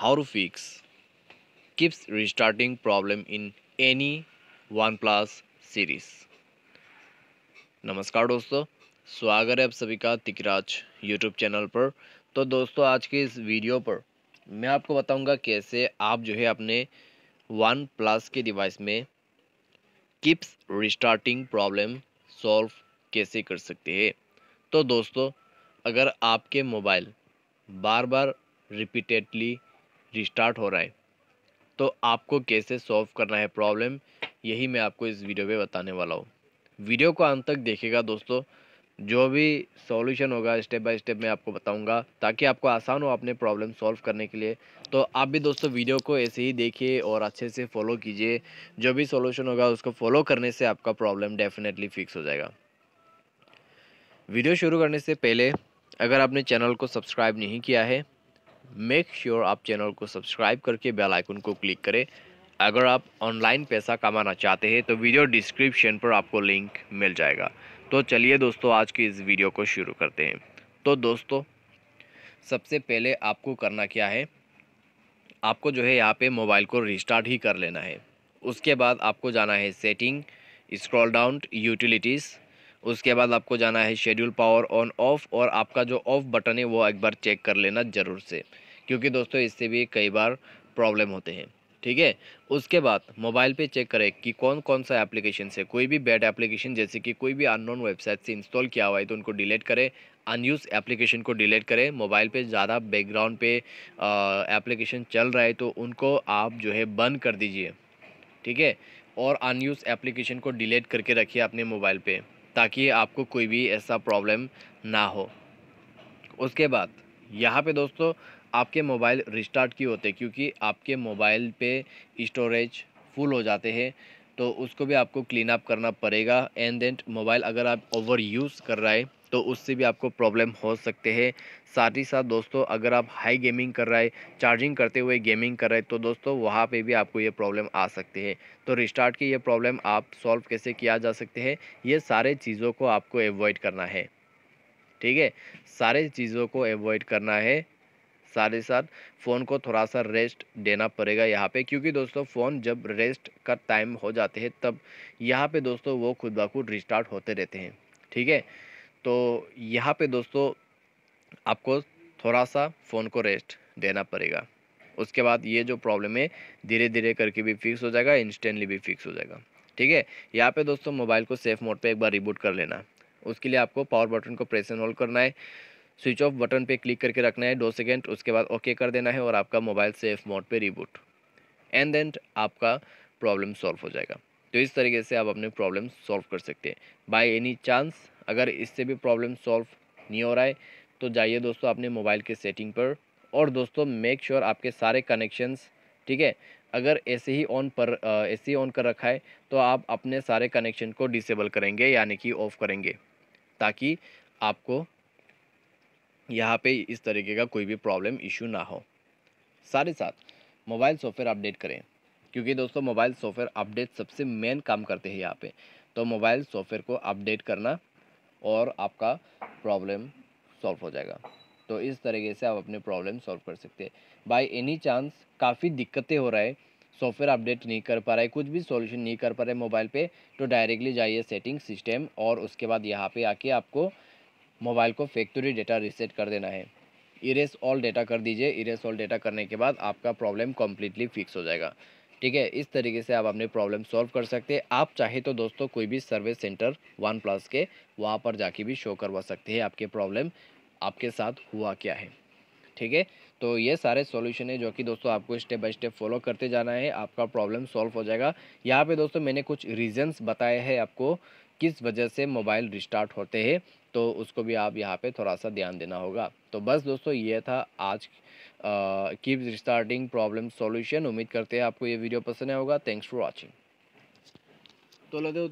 how to fix keeps restarting problem in any OnePlus series नमस्कार दोस्तों स्वागत है आप सभी का तिकराज यूट्यूब चैनल पर तो दोस्तों आज के इस वीडियो पर मैं आपको बताऊंगा कैसे आप जो है अपने वन प्लस के डिवाइस में किप्स रिस्टार्टिंग प्रॉब्लम सॉल्व कैसे कर सकते हैं तो दोस्तों अगर आपके मोबाइल बार बार रिपीटेडली रिस्टार्ट हो रहा है तो आपको कैसे सॉल्व करना है प्रॉब्लम यही मैं आपको इस वीडियो में बताने वाला हूँ वीडियो को अंत तक देखेगा दोस्तों जो भी सॉल्यूशन होगा स्टेप बाय स्टेप मैं आपको बताऊंगा ताकि आपको आसान हो अपने प्रॉब्लम सॉल्व करने के लिए तो आप भी दोस्तों वीडियो को ऐसे ही देखिए और अच्छे से फॉलो कीजिए जो भी सॉल्यूशन होगा उसको फॉलो करने से आपका प्रॉब्लम डेफिनेटली फिक्स हो जाएगा वीडियो शुरू करने से पहले अगर आपने चैनल को सब्सक्राइब नहीं किया है मेक श्योर आप चैनल को सब्सक्राइब करके बेल आइकन को क्लिक करें अगर आप ऑनलाइन पैसा कमाना चाहते हैं तो वीडियो डिस्क्रिप्शन पर आपको लिंक मिल जाएगा तो चलिए दोस्तों आज की इस वीडियो को शुरू करते हैं तो दोस्तों सबसे पहले आपको करना क्या है आपको जो है यहाँ पे मोबाइल को रिस्टार्ट ही कर लेना है उसके बाद आपको जाना है सेटिंग स्क्रॉल डाउन यूटिलिटीज़ उसके बाद आपको जाना है शेड्यूल पावर ऑन ऑफ और आपका जो ऑफ बटन है वो एक बार चेक कर लेना ज़रूर से क्योंकि दोस्तों इससे भी कई बार प्रॉब्लम होते हैं ठीक है उसके बाद मोबाइल पे चेक करें कि कौन कौन सा एप्लीकेशन से कोई भी बैड एप्लीकेशन जैसे कि कोई भी अननोन वेबसाइट से इंस्टॉल किया हुआ है तो उनको डिलीट करें अनयूज एप्लीकेशन को डिलीट करें मोबाइल पे ज़्यादा बैकग्राउंड पे एप्लीकेशन चल रहा है तो उनको आप जो है बंद कर दीजिए ठीक है और अनयूज एप्लीकेशन को डिलीट करके रखिए अपने मोबाइल पर ताकि आपको कोई भी ऐसा प्रॉब्लम ना हो उसके बाद यहाँ पर दोस्तों आपके मोबाइल रिस्टार्ट क्यों होते क्योंकि आपके मोबाइल पे स्टोरेज फुल हो जाते हैं तो उसको भी आपको क्लीन अप करना पड़ेगा एंड देंट मोबाइल अगर आप ओवर यूज़ कर रहा है तो उससे भी आपको प्रॉब्लम हो सकते हैं साथ ही साथ दोस्तों अगर आप हाई गेमिंग कर रहा है चार्जिंग करते हुए गेमिंग कर रहे हैं तो दोस्तों वहाँ पे भी आपको ये प्रॉब्लम आ सकते हैं तो रिस्टार्ट की ये प्रॉब्लम आप सॉल्व कैसे किया जा सकते हैं ये सारे चीज़ों को आपको एवॉइड करना है ठीक है सारे चीज़ों को एवॉइड करना है साथ ही साथ फ़ोन को थोड़ा सा रेस्ट देना पड़ेगा यहाँ पे क्योंकि दोस्तों फ़ोन जब रेस्ट का टाइम हो जाते हैं तब यहाँ पे दोस्तों वो खुद ब खुद रिस्टार्ट होते रहते हैं ठीक है तो यहाँ पे दोस्तों आपको थोड़ा सा फ़ोन को रेस्ट देना पड़ेगा उसके बाद ये जो प्रॉब्लम है धीरे धीरे करके भी फिक्स हो जाएगा इंस्टेंटली भी फिक्स हो जाएगा ठीक है यहाँ पे दोस्तों मोबाइल को सेफ मोड पे एक बार रिबूट कर लेना उसके लिए आपको पावर बटन को प्रेस एंड होल्ड करना है स्विच ऑफ बटन पे क्लिक करके रखना है दो सेकेंड उसके बाद ओके कर देना है और आपका मोबाइल सेफ मोड पे रिबूट एंड देन आपका प्रॉब्लम सॉल्व हो जाएगा तो इस तरीके से आप अपने प्रॉब्लम सॉल्व कर सकते हैं बाय एनी चांस अगर इससे भी प्रॉब्लम सॉल्व नहीं हो रहा है तो जाइए दोस्तों अपने मोबाइल के सेटिंग पर और दोस्तों मेक श्योर sure आपके सारे कनेक्शंस ठीक है अगर ऐसे ही ऑन पर ऐसे ही ऑन कर रखा है तो आप अपने सारे कनेक्शन को डिसेबल करेंगे यानी कि ऑफ़ करेंगे ताकि आपको यहाँ पे इस तरीके का कोई भी प्रॉब्लम इशू ना हो साथ ही साथ मोबाइल सॉफ्टवेयर अपडेट करें क्योंकि दोस्तों मोबाइल सॉफ्टवेयर अपडेट सबसे मेन काम करते हैं यहाँ पे तो मोबाइल सॉफ्टवेयर को अपडेट करना और आपका प्रॉब्लम सॉल्व हो जाएगा तो इस तरीके से आप अपने प्रॉब्लम सॉल्व कर सकते हैं बाय एनी चांस काफ़ी दिक्कतें हो रहा है सॉफ्टवेयर अपडेट नहीं कर पा रहा है कुछ भी सॉल्यूशन नहीं कर पा रहे मोबाइल पे तो डायरेक्टली जाइए सेटिंग सिस्टम और उसके बाद यहाँ पे आके आपको मोबाइल को फैक्ट्री डेटा रिसेट कर देना है इरेस ऑल डेटा कर दीजिए इरेस ऑल डेटा करने के बाद आपका प्रॉब्लम कम्प्लीटली फिक्स हो जाएगा ठीक है इस तरीके से आप अपने प्रॉब्लम सॉल्व कर सकते हैं आप चाहे तो दोस्तों कोई भी सर्विस सेंटर वन प्लस के वहाँ पर जाके भी शो करवा सकते हैं आपके प्रॉब्लम आपके साथ हुआ क्या है ठीक है तो ये सारे सॉल्यूशन है जो कि दोस्तों आपको स्टेप बाय स्टेप फॉलो करते जाना है आपका प्रॉब्लम सॉल्व हो जाएगा यहाँ पे दोस्तों मैंने कुछ रीजंस बताए हैं आपको किस वजह से मोबाइल रिस्टार्ट होते हैं तो उसको भी आप यहाँ पे थोड़ा सा ध्यान देना होगा तो बस दोस्तों ये था आज कीप रिस्टार्टिंग प्रॉब्लम सॉल्यूशन उम्मीद करते हैं आपको ये वीडियो पसंद आया होगा थैंक्स फॉर वॉचिंग तो लगे